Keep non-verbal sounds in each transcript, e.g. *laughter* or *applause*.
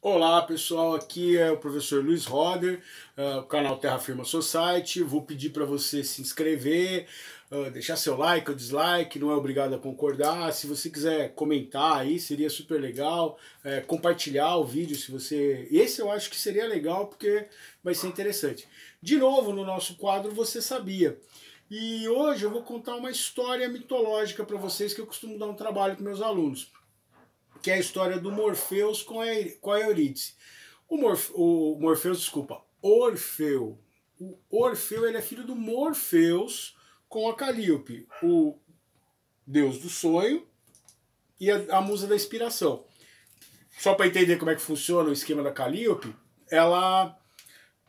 Olá pessoal, aqui é o professor Luiz Roder, uh, o canal Terra Firma Society. Vou pedir para você se inscrever, uh, deixar seu like ou dislike, não é obrigado a concordar. Se você quiser comentar aí, seria super legal. Uh, compartilhar o vídeo se você. Esse eu acho que seria legal porque vai ser interessante. De novo no nosso quadro Você Sabia. E hoje eu vou contar uma história mitológica para vocês que eu costumo dar um trabalho com meus alunos que é a história do Morfeus com a, com a Eurídice. O, Morf, o Morfeus, desculpa, Orfeu. O Orfeu ele é filho do Morfeus com a Calíope, o deus do sonho e a, a musa da inspiração. Só para entender como é que funciona o esquema da Calíope, ela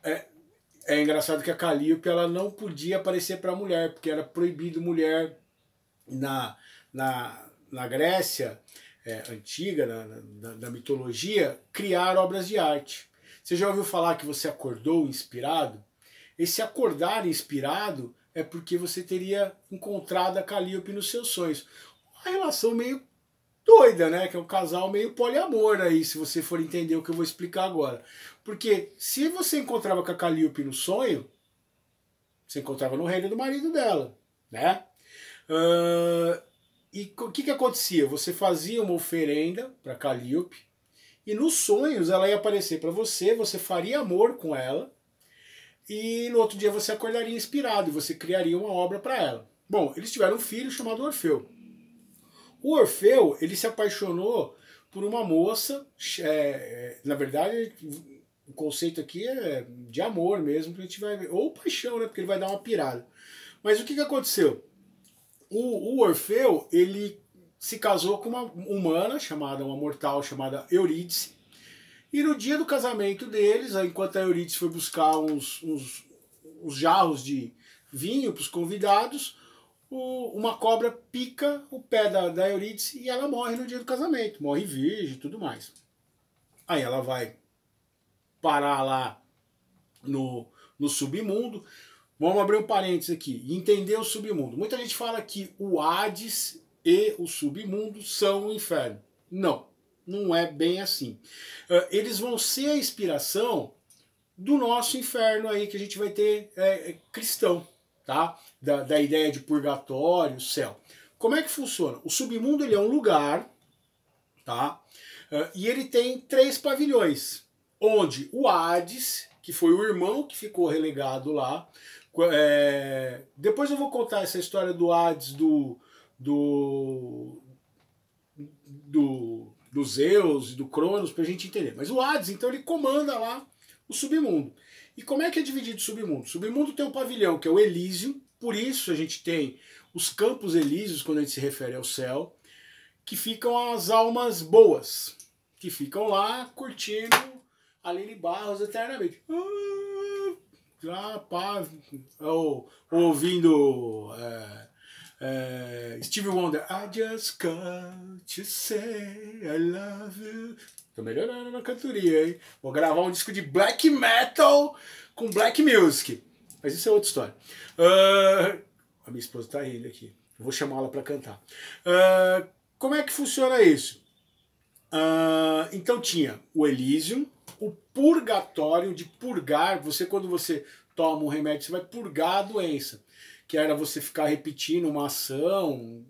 é, é engraçado que a Calíope ela não podia aparecer para mulher, porque era proibido mulher na, na, na Grécia é, antiga, na, na, na, mitologia, criar obras de arte. Você já ouviu falar que você acordou inspirado? Esse acordar inspirado é porque você teria encontrado a Calliope nos seus sonhos. Uma relação meio doida, né? Que é um casal meio poliamor aí, se você for entender o que eu vou explicar agora. Porque se você encontrava com a Calliope no sonho, você encontrava no reino do marido dela, né? Uh, e o que, que acontecia? Você fazia uma oferenda para Calíope, e nos sonhos ela ia aparecer para você, você faria amor com ela, e no outro dia você acordaria inspirado e você criaria uma obra para ela. Bom, eles tiveram um filho chamado Orfeu. O Orfeu ele se apaixonou por uma moça, é, na verdade o conceito aqui é de amor mesmo, que a gente vai ou paixão, né? Porque ele vai dar uma pirada. Mas o que, que aconteceu? o, o Orfeu, ele se casou com uma humana chamada, uma mortal chamada Eurídice. E no dia do casamento deles, enquanto a Eurídice foi buscar uns, uns, uns jarros de vinho para os convidados, o, uma cobra pica o pé da, da Eurídice e ela morre no dia do casamento. Morre virgem e tudo mais. Aí ela vai parar lá no, no submundo. Vamos abrir um parênteses aqui. Entender o submundo. Muita gente fala que o Hades e o submundo são o inferno. Não, não é bem assim. Ah, eles vão ser a inspiração do nosso inferno aí que a gente vai ter é, é, cristão, tá? Da, da ideia de purgatório, céu. Como é que funciona? O submundo ele é um lugar, tá? Ah, e ele tem três pavilhões, onde o Hades, que foi o irmão que ficou relegado lá, é, depois eu vou contar essa história do Hades, do, do, do, do Zeus e do Cronos, para a gente entender. Mas o Hades, então, ele comanda lá o submundo. E como é que é dividido o submundo? O submundo tem um pavilhão, que é o Elísio, por isso a gente tem os campos elíseos, quando a gente se refere ao céu, que ficam as almas boas, que ficam lá curtindo a Lili Barros eternamente. Ah! lá, pá, ou, ouvindo é, é, Steve Wonder, I just can't say I love you. Tô melhorando na cantoria, hein? Vou gravar um disco de black metal com black music. Mas isso é outra história. Uh, a minha esposa tá rindo aqui. Vou chamá-la para cantar. Uh, como é que funciona isso? Uh, então tinha o Elysium, o purgatório de purgar. Você, quando você toma um remédio, você vai purgar a doença. Que era você ficar repetindo uma ação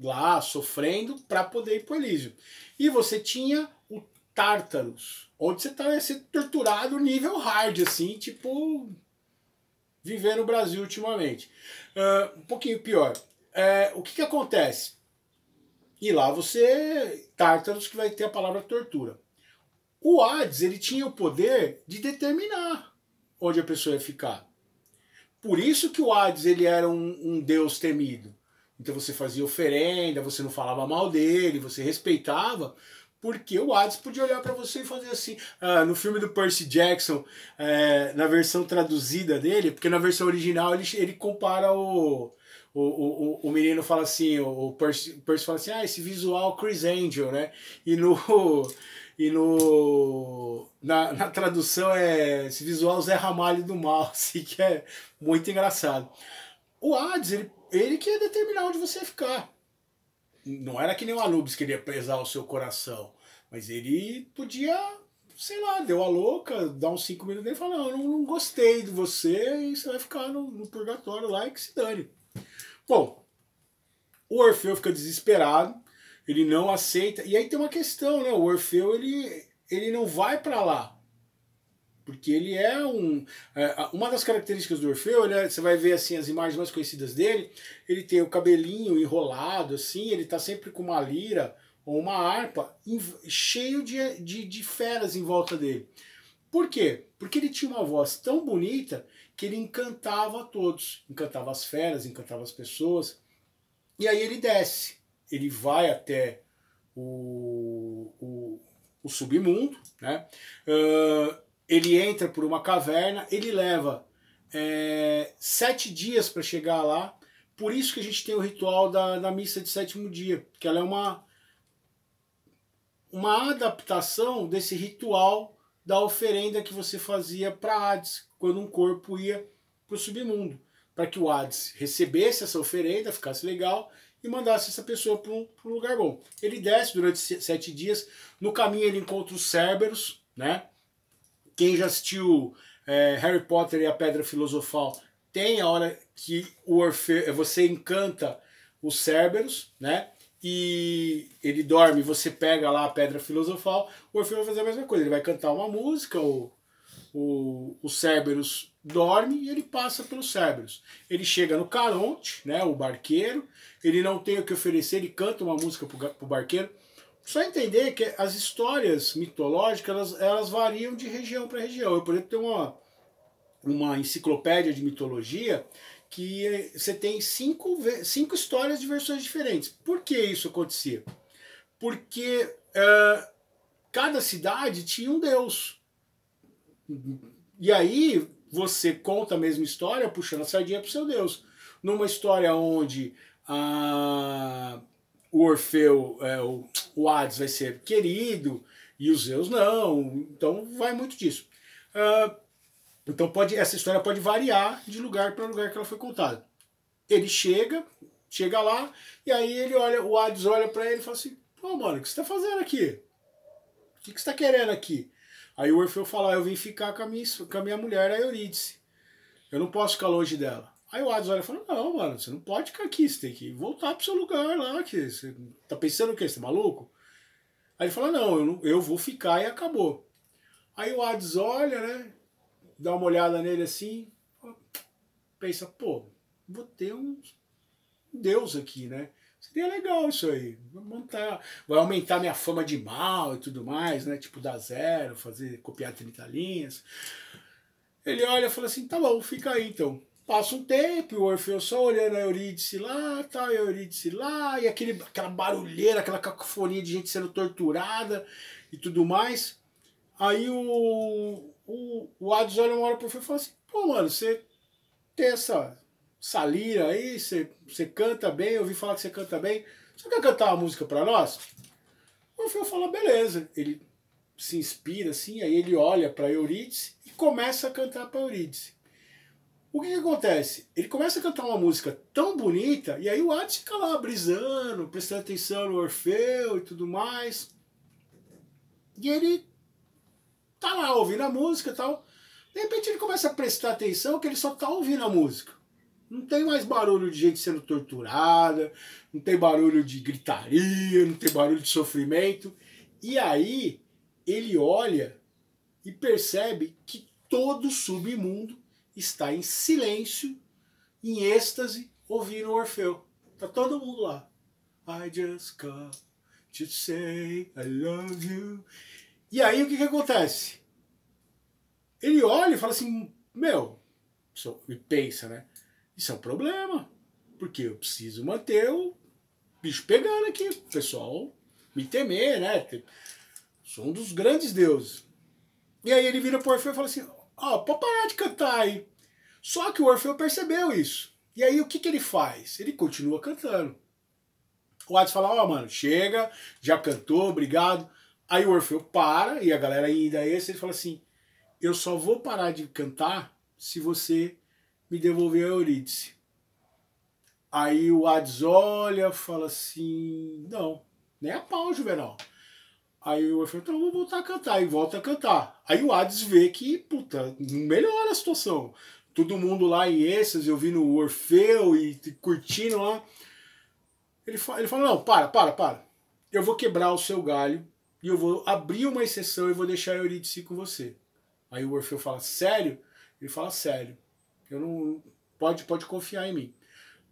lá, sofrendo, para poder ir para o Elísio. E você tinha o Tártaros, onde você estava tá, sendo torturado nível hard, assim, tipo viver no Brasil ultimamente. Uh, um pouquinho pior. Uh, o que, que acontece? E lá você. Tártaros que vai ter a palavra tortura. O Hades ele tinha o poder de determinar onde a pessoa ia ficar. Por isso que o Hades ele era um, um deus temido. Então você fazia oferenda, você não falava mal dele, você respeitava, porque o Hades podia olhar para você e fazer assim. Ah, no filme do Percy Jackson, é, na versão traduzida dele, porque na versão original ele, ele compara o, o, o, o menino fala assim, o, o Percy, Percy fala assim, ah, esse visual Chris Angel, né? E no e no, na, na tradução é esse visual Zé Ramalho do Mal, *laughs* assim, que é muito engraçado. O Hades, ele, ele que ia determinar onde você ia ficar. Não era que nem o Anubis queria pesar o seu coração, mas ele podia, sei lá, deu a louca, dar uns 5 minutos e falar: não, não, não gostei de você e você vai ficar no, no purgatório lá e que se dane. Bom, o Orfeu fica desesperado ele não aceita. E aí tem uma questão, né? O Orfeu ele, ele não vai para lá. Porque ele é um. É, uma das características do Orfeu, né? você vai ver assim as imagens mais conhecidas dele, ele tem o cabelinho enrolado, assim, ele tá sempre com uma lira ou uma harpa cheio de, de, de feras em volta dele. Por quê? Porque ele tinha uma voz tão bonita que ele encantava a todos. Encantava as feras, encantava as pessoas. E aí ele desce ele vai até o, o, o submundo, né? Uh, ele entra por uma caverna, ele leva é, sete dias para chegar lá. Por isso que a gente tem o ritual da, da missa de sétimo dia, que ela é uma, uma adaptação desse ritual da oferenda que você fazia para Hades, quando um corpo ia para o submundo, para que o Hades recebesse essa oferenda, ficasse legal e mandasse essa pessoa para um, um, lugar bom. Ele desce durante sete dias, no caminho ele encontra os Cerberus, né? Quem já assistiu é, Harry Potter e a Pedra Filosofal tem a hora que o Orfeu, é, você encanta os Cerberus, né? E ele dorme, você pega lá a Pedra Filosofal, o Orfeu vai fazer a mesma coisa, ele vai cantar uma música, o, o, o Cerberus dorme e ele passa pelo Cerberus. Ele chega no Caronte, né, o barqueiro, ele não tem o que oferecer, ele canta uma música para o barqueiro. Só entender que as histórias mitológicas elas, elas variam de região para região. Eu, por exemplo, tenho uma, uma enciclopédia de mitologia que eh, você tem cinco, cinco histórias de versões diferentes. Por que isso acontecia? Porque uh, cada cidade tinha um deus. E aí você conta a mesma história puxando a sardinha para o seu Deus. Numa história onde a, ah, o Orfeu, é, o, o Hades vai ser querido e os Zeus não, então vai muito disso. Ah, então pode, essa história pode variar de lugar para lugar que ela foi contada. Ele chega, chega lá, e aí ele olha, o Hades olha para ele e fala assim: Pô, mano, o que você está fazendo aqui? O que, que você está querendo aqui? Aí o Orfeu fala: ah, Eu vim ficar com a minha, com a minha mulher, a Eurídice. Eu não posso ficar longe dela. Aí o Hades olha e fala: Não, mano, você não pode ficar aqui, você tem que voltar pro seu lugar lá. Que você tá pensando o quê? Você é maluco? Aí ele fala: Não, eu, não, eu vou ficar e acabou. Aí o Hades olha, né? Dá uma olhada nele assim, pensa: Pô, vou ter um deus aqui, né? Seria legal isso aí. montar, vai aumentar minha fama de mal e tudo mais, né? Tipo, dar zero, fazer, copiar 30 linhas. Ele olha e fala assim: tá bom, fica aí então. Passa um tempo, o Orfeu só olhando a Eurídice lá, tal, tá, a Eurídice lá, e aquele, aquela barulheira, aquela cacofonia de gente sendo torturada e tudo mais. Aí o, o, o Hades olha uma hora pro Orfeu e fala assim: pô, mano, você tem essa Salira aí, você canta bem, eu ouvi falar que você canta bem. Você quer cantar uma música para nós? O Orfeu fala, beleza. Ele se inspira assim, aí ele olha para Eurídice e começa a cantar para Eurídice. O que, que, acontece? Ele começa a cantar uma música tão bonita, e aí o Hades fica lá brisando, prestando atenção no Orfeu e tudo mais. E ele tá lá ouvindo a música e tal. De repente ele começa a prestar atenção que ele só tá ouvindo a música. Não tem mais barulho de gente sendo torturada, não tem barulho de gritaria, não tem barulho de sofrimento. E aí ele olha e percebe que todo o submundo está em silêncio, em êxtase, ouvindo Orfeu. Tá todo mundo lá. I just got to say I love you. E aí o que, que acontece? Ele olha e fala assim, meu, e pensa, né? Isso é um problema. Porque eu preciso manter o bicho pegando aqui. O pessoal me temer, né? Sou um dos grandes deuses. E aí ele vira pro Orfeu e fala assim: Ó, oh, pode parar de cantar aí. Só que o Orfeu percebeu isso. E aí o que, que ele faz? Ele continua cantando. O Hades fala: Ó, oh, mano, chega, já cantou, obrigado. Aí o Orfeu para e a galera ainda é esse. Ele fala assim: Eu só vou parar de cantar se você me devolver a Eurídice. Aí o Hades olha, fala assim: não, nem a pau, Juvenal. Aí o Orfeu, então vou voltar a cantar, e volta a cantar. Aí o Hades vê que, puta, não melhora a situação. Todo mundo lá em eu vi o Orfeu e curtindo lá. Ele fala, ele fala: não, para, para, para. Eu vou quebrar o seu galho e eu vou abrir uma exceção e vou deixar a Eurídice com você. Aí o Orfeu fala: sério? Ele fala: sério. Eu não pode pode confiar em mim.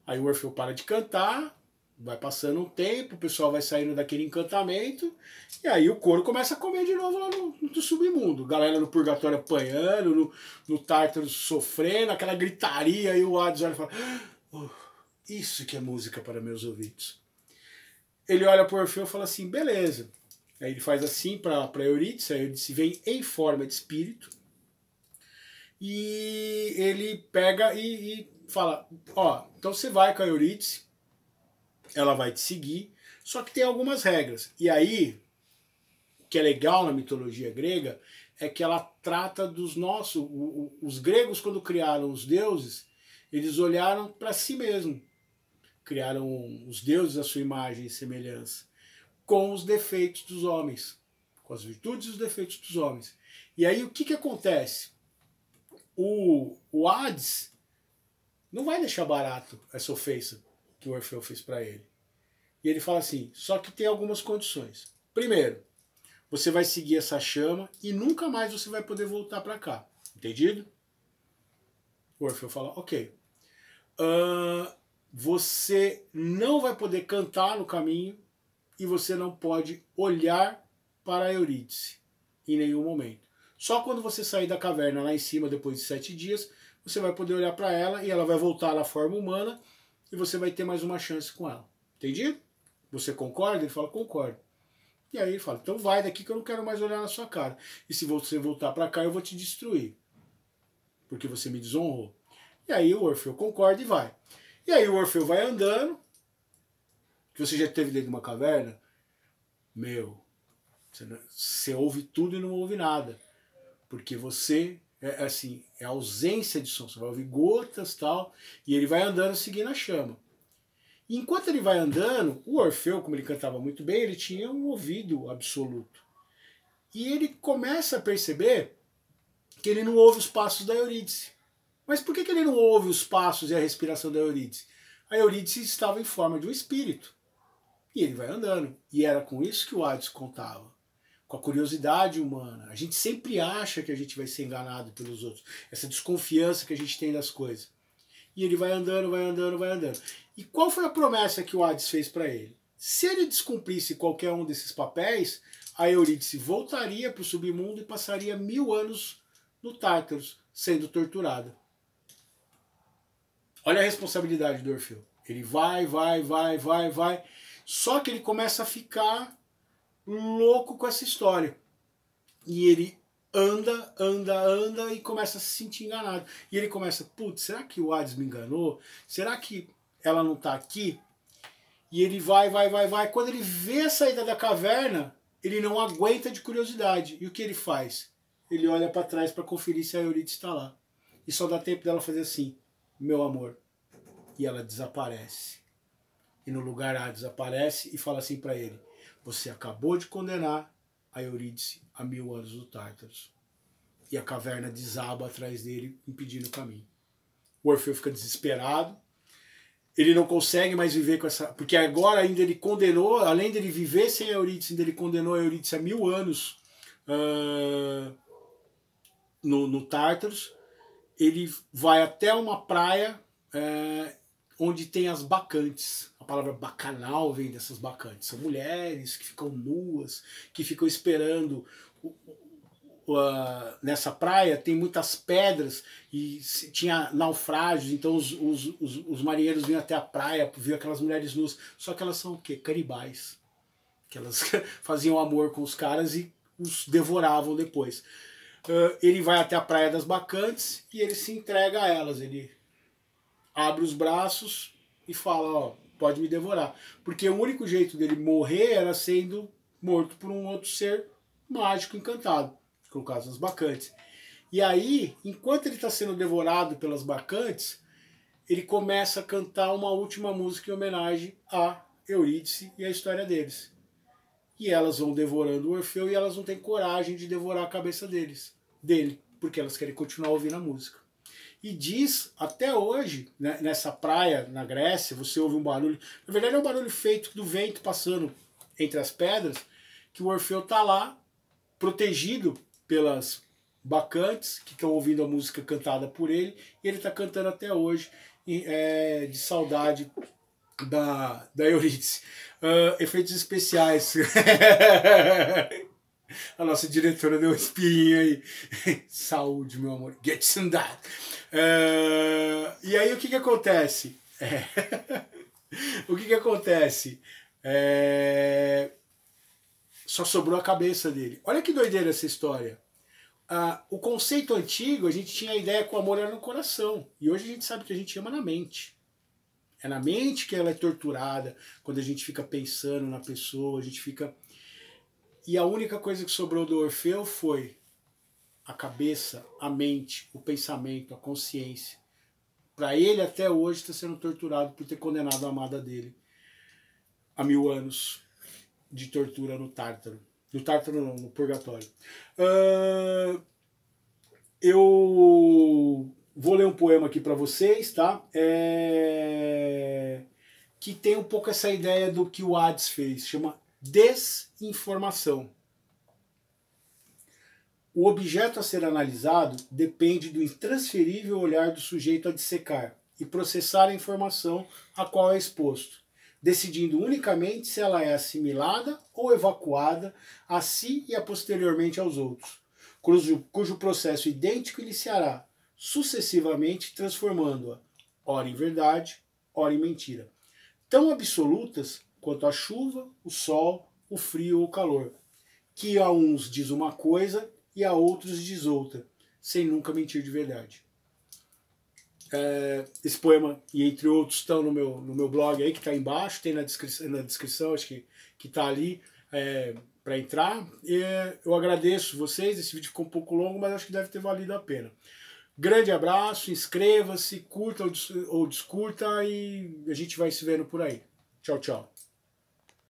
Aí o Orfeu para de cantar, vai passando um tempo, o pessoal vai saindo daquele encantamento, e aí o couro começa a comer de novo lá no, no submundo. Galera no purgatório apanhando, no, no tártaro sofrendo, aquela gritaria, aí o Hades olha e fala: ah, oh, Isso que é música para meus ouvidos. Ele olha para o Orfeu e fala assim: beleza. Aí ele faz assim para Eurídice, a Eurídice vem em forma de espírito, e ele pega e, e fala: Ó, oh, então você vai com a Euridice, ela vai te seguir, só que tem algumas regras. E aí, o que é legal na mitologia grega é que ela trata dos nossos. Os gregos, quando criaram os deuses, eles olharam para si mesmo. Criaram os deuses à sua imagem e semelhança, com os defeitos dos homens, com as virtudes e os defeitos dos homens. E aí o que, que acontece? o, o Hades não vai deixar barato essa ofensa que o Orfeu fez para ele. E ele fala assim: só que tem algumas condições. Primeiro, você vai seguir essa chama e nunca mais você vai poder voltar para cá. Entendido? O Orfeu fala: ok. Uh, você não vai poder cantar no caminho e você não pode olhar para Eurídice em nenhum momento. Só quando você sair da caverna lá em cima, depois de sete dias, você vai poder olhar para ela e ela vai voltar à forma humana e você vai ter mais uma chance com ela. Entendido? Você concorda? Ele fala, concordo. E aí ele fala, então vai daqui que eu não quero mais olhar na sua cara. E se você voltar para cá, eu vou te destruir. Porque você me desonrou. E aí o Orfeu concorda e vai. E aí o Orfeu vai andando. Que você já teve dentro de uma caverna. Meu, você, não, você ouve tudo e não ouve nada porque você é, é assim, é ausência de som, você vai ouvir gotas tal, e ele vai andando seguindo a chama. E enquanto ele vai andando, o Orfeu, como ele cantava muito bem, ele tinha um ouvido absoluto. E ele começa a perceber que ele não ouve os passos da Eurídice. Mas por que, que ele não ouve os passos e a respiração da Eurídice? A Eurídice estava em forma de um espírito. E ele vai andando. E era com isso que o Hades contava com a curiosidade humana. A gente sempre acha que a gente vai ser enganado pelos outros, essa desconfiança que a gente tem das coisas. E ele vai andando, vai andando, vai andando. E qual foi a promessa que o Hades fez para ele? Se ele descumprisse qualquer um desses papéis, a Eurídice voltaria para o submundo e passaria mil anos no Tartarus, sendo torturada. Olha a responsabilidade do Orfeu. Ele vai, vai, vai, vai, vai. Só que ele começa a ficar louco com essa história. E ele anda, anda, anda e começa a se sentir enganado. E ele começa, putz, será que o Hades me enganou? Será que ela não tá aqui? E ele vai, vai, vai, vai. Quando ele vê a saída da caverna, ele não aguenta de curiosidade. E o que ele faz? Ele olha para trás para conferir se a Eurídice está lá. E só dá tempo dela fazer assim: "Meu amor". E ela desaparece. E no lugar Hades aparece e fala assim para ele: você acabou de condenar a Eurídice a mil anos do Tártaros. E a caverna desaba atrás dele, impedindo o caminho. O Orfeu fica desesperado. Ele não consegue mais viver com essa. Porque agora ainda ele condenou, além dele viver sem a Eurídice, ainda ele condenou a Eurídice a mil anos uh, no, no Tártaros. Ele vai até uma praia. Uh, onde tem as bacantes. A palavra bacanal vem dessas bacantes. São mulheres que ficam nuas, que ficam esperando. Uh, nessa praia tem muitas pedras e tinha naufrágios, então os, os, os, os marinheiros vinham até a praia, viam aquelas mulheres nuas. Só que elas são o quê? Canibais. Que elas *laughs* faziam amor com os caras e os devoravam depois. Uh, ele vai até a Praia das Bacantes e ele se entrega a elas. Ele abre os braços e fala, ó, pode me devorar. Porque o único jeito dele morrer era sendo morto por um outro ser mágico encantado, que é o caso das bacantes. E aí, enquanto ele está sendo devorado pelas bacantes, ele começa a cantar uma última música em homenagem a Eurídice e a história deles. E elas vão devorando o Orfeu e elas não têm coragem de devorar a cabeça deles, dele, porque elas querem continuar ouvindo a música. E diz até hoje, né, nessa praia na Grécia, você ouve um barulho. Na verdade, é um barulho feito do vento passando entre as pedras, que o Orfeu está lá, protegido pelas bacantes que estão ouvindo a música cantada por ele, e ele está cantando até hoje é, de saudade da, da Eurídice. Uh, efeitos especiais. *laughs* A nossa diretora deu um espinho aí. *laughs* Saúde, meu amor. Get some that. Uh, e aí o que que acontece? *laughs* o que que acontece? É... Só sobrou a cabeça dele. Olha que doideira essa história. Ah, o conceito antigo, a gente tinha a ideia que o amor era no coração. E hoje a gente sabe que a gente ama na mente. É na mente que ela é torturada, quando a gente fica pensando na pessoa, a gente fica e a única coisa que sobrou do Orfeu foi a cabeça, a mente, o pensamento, a consciência. Para ele, até hoje, está sendo torturado por ter condenado a amada dele a mil anos de tortura no Tártaro. No Tártaro, não, no Purgatório. Uh, eu vou ler um poema aqui para vocês, tá? É... Que tem um pouco essa ideia do que o Hades fez, chama desinformação. O objeto a ser analisado depende do intransferível olhar do sujeito a dissecar e processar a informação a qual é exposto, decidindo unicamente se ela é assimilada ou evacuada a si e a posteriormente aos outros, cujo, cujo processo idêntico iniciará, sucessivamente transformando-a, ora em verdade, ora em mentira, tão absolutas quanto a chuva, o sol, o frio ou o calor, que a uns diz uma coisa e a outros diz outra, sem nunca mentir de verdade. É, esse poema e entre outros estão no meu, no meu blog aí que está embaixo, tem na, descri na descrição, acho que que está ali é, para entrar. E, eu agradeço vocês, esse vídeo ficou um pouco longo, mas acho que deve ter valido a pena. Grande abraço, inscreva-se, curta ou, ou descurta e a gente vai se vendo por aí. Tchau, tchau.